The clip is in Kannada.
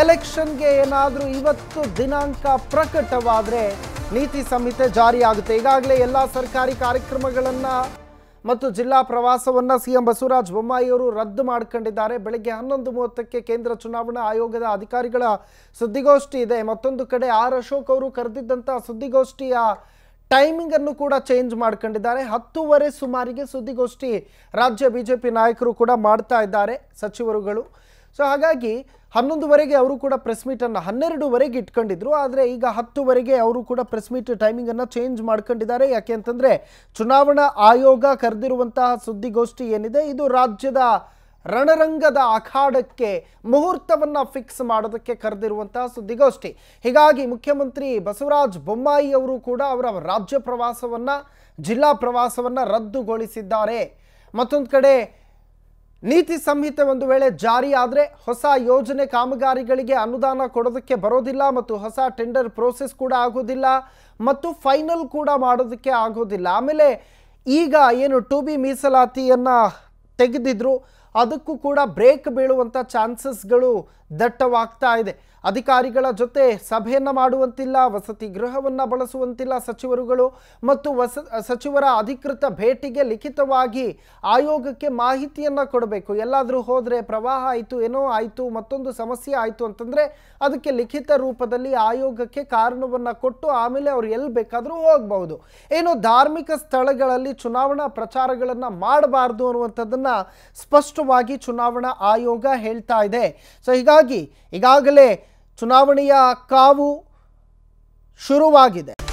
ಎಲೆಕ್ಷನ್ಗೆ ಏನಾದರೂ ಇವತ್ತು ದಿನಾಂಕ ಪ್ರಕಟವಾದರೆ ನೀತಿ ಸಂಹಿತೆ ಜಾರಿಯಾಗುತ್ತೆ ಈಗಾಗಲೇ ಎಲ್ಲ ಸರ್ಕಾರಿ ಕಾರ್ಯಕ್ರಮಗಳನ್ನು ಮತ್ತು ಜಿಲ್ಲಾ ಪ್ರವಾಸವನ್ನು ಸಿ ಎಂ ಬಸವರಾಜ ಬೊಮ್ಮಾಯಿಯವರು ರದ್ದು ಮಾಡ್ಕೊಂಡಿದ್ದಾರೆ ಬೆಳಗ್ಗೆ ಹನ್ನೊಂದು ಮೂವತ್ತಕ್ಕೆ ಕೇಂದ್ರ ಚುನಾವಣಾ ಆಯೋಗದ ಅಧಿಕಾರಿಗಳ ಸುದ್ದಿಗೋಷ್ಠಿ ಇದೆ ಮತ್ತೊಂದು ಕಡೆ ಆರ್ ಅಶೋಕ್ ಅವರು ಕರೆದಿದ್ದಂಥ ಸುದ್ದಿಗೋಷ್ಠಿಯ ಟೈಮಿಂಗನ್ನು ಕೂಡ ಚೇಂಜ್ ಮಾಡ್ಕೊಂಡಿದ್ದಾರೆ ಹತ್ತೂವರೆ ಸುಮಾರಿಗೆ ಸುದ್ದಿಗೋಷ್ಠಿ ರಾಜ್ಯ ಬಿ ಜೆ ಪಿ ನಾಯಕರು ಕೂಡ ಮಾಡ್ತಾ ಇದ್ದಾರೆ ಸಚಿವರುಗಳು ಸೊ ಹಾಗಾಗಿ ಹನ್ನೊಂದುವರೆಗೆ ಅವರು ಕೂಡ ಪ್ರೆಸ್ ಮೀಟನ್ನು ಹನ್ನೆರಡುವರೆಗೆ ಇಟ್ಕೊಂಡಿದ್ರು ಆದರೆ ಈಗ ಹತ್ತುವರೆಗೆ ಅವರು ಕೂಡ ಪ್ರೆಸ್ ಮೀಟ್ ಟೈಮಿಂಗನ್ನು ಚೇಂಜ್ ಮಾಡ್ಕೊಂಡಿದ್ದಾರೆ ಯಾಕೆ ಅಂತಂದರೆ ಚುನಾವಣಾ ಆಯೋಗ ಕರೆದಿರುವಂತಹ ಸುದ್ದಿಗೋಷ್ಠಿ ಏನಿದೆ ಇದು ರಾಜ್ಯದ ರಣರಂಗದ ಅಖಾಡಕ್ಕೆ ಮುಹೂರ್ತವನ್ನು ಫಿಕ್ಸ್ ಮಾಡೋದಕ್ಕೆ ಕರೆದಿರುವಂತಹ ಸುದ್ದಿಗೋಷ್ಠಿ ಹೀಗಾಗಿ ಮುಖ್ಯಮಂತ್ರಿ ಬಸವರಾಜ ಬೊಮ್ಮಾಯಿ ಅವರು ಕೂಡ ಅವರ ರಾಜ್ಯ ಪ್ರವಾಸವನ್ನು ಜಿಲ್ಲಾ ಪ್ರವಾಸವನ್ನು ರದ್ದುಗೊಳಿಸಿದ್ದಾರೆ ಮತ್ತೊಂದು ಕಡೆ ನೀತಿ ಸಂಹಿತೆ ಒಂದು ವೇಳೆ ಜಾರಿ ಆದರೆ ಹೊಸ ಯೋಜನೆ ಕಾಮಗಾರಿಗಳಿಗೆ ಅನುದಾನ ಕೊಡೋದಕ್ಕೆ ಬರೋದಿಲ್ಲ ಮತ್ತು ಹೊಸ ಟೆಂಡರ್ ಪ್ರೋಸೆಸ್ ಕೂಡ ಆಗೋದಿಲ್ಲ ಮತ್ತು ಫೈನಲ್ ಕೂಡ ಮಾಡೋದಕ್ಕೆ ಆಗೋದಿಲ್ಲ ಆಮೇಲೆ ಈಗ ಏನು ಟು ಬಿ ಮೀಸಲಾತಿಯನ್ನು ತೆಗೆದಿದ್ರು ಅದಕ್ಕೂ ಕೂಡ ಬ್ರೇಕ್ ಬೀಳುವಂಥ ಚಾನ್ಸಸ್ಗಳು ದಟ್ಟವಾಗ್ತಾ ಇದೆ ಅಧಿಕಾರಿಗಳ ಜೊತೆ ಸಭೆಯನ್ನು ಮಾಡುವಂತಿಲ್ಲ ವಸತಿ ಗೃಹವನ್ನು ಬಳಸುವಂತಿಲ್ಲ ಸಚಿವರುಗಳು ಮತ್ತು ವಸ ಸಚಿವರ ಅಧಿಕೃತ ಭೇಟಿಗೆ ಲಿಖಿತವಾಗಿ ಆಯೋಗಕ್ಕೆ ಮಾಹಿತಿಯನ್ನು ಕೊಡಬೇಕು ಎಲ್ಲಾದರೂ ಹೋದರೆ ಪ್ರವಾಹ ಆಯಿತು ಏನೋ ಆಯಿತು ಮತ್ತೊಂದು ಸಮಸ್ಯೆ ಆಯಿತು ಅಂತಂದರೆ ಅದಕ್ಕೆ ಲಿಖಿತ ರೂಪದಲ್ಲಿ ಆಯೋಗಕ್ಕೆ ಕಾರಣವನ್ನು ಕೊಟ್ಟು ಆಮೇಲೆ ಅವರು ಎಲ್ಲಿ ಬೇಕಾದರೂ ಹೋಗಬಹುದು ಏನು ಧಾರ್ಮಿಕ ಸ್ಥಳಗಳಲ್ಲಿ ಚುನಾವಣಾ ಪ್ರಚಾರಗಳನ್ನು ಮಾಡಬಾರ್ದು ಅನ್ನುವಂಥದ್ದನ್ನು ಸ್ಪಷ್ಟವಾಗಿ ಚುನಾವಣಾ ಆಯೋಗ ಹೇಳ್ತಾ ಇದೆ ಸೊ ಹೀಗಾಗಿ ಈಗಾಗಲೇ ಚುನಾವಣೆಯ ಕಾವು ಶುರುವಾಗಿದೆ